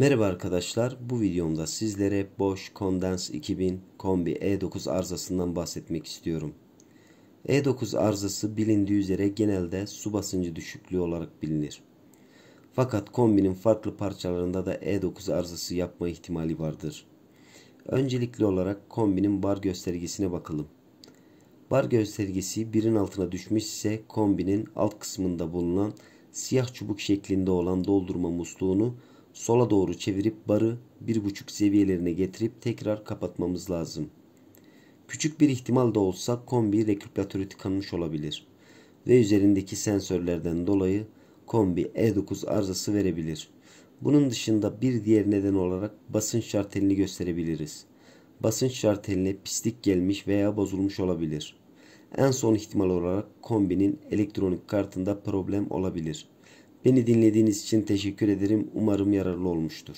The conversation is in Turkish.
Merhaba arkadaşlar. Bu videomda sizlere Bosch Condense 2000 kombi E9 arızasından bahsetmek istiyorum. E9 arızası bilindiği üzere genelde su basıncı düşüklüğü olarak bilinir. Fakat kombinin farklı parçalarında da E9 arızası yapma ihtimali vardır. Öncelikli olarak kombinin bar göstergesine bakalım. Bar göstergesi birin altına düşmüş ise kombinin alt kısmında bulunan siyah çubuk şeklinde olan doldurma musluğunu sola doğru çevirip barı bir buçuk seviyelerine getirip tekrar kapatmamız lazım. Küçük bir ihtimal de olsa kombi reküplatörü tıkanmış olabilir ve üzerindeki sensörlerden dolayı kombi E9 arızası verebilir. Bunun dışında bir diğer neden olarak basınç şartelini gösterebiliriz. Basınç şarteline pislik gelmiş veya bozulmuş olabilir. En son ihtimal olarak kombinin elektronik kartında problem olabilir. Beni dinlediğiniz için teşekkür ederim. Umarım yararlı olmuştur.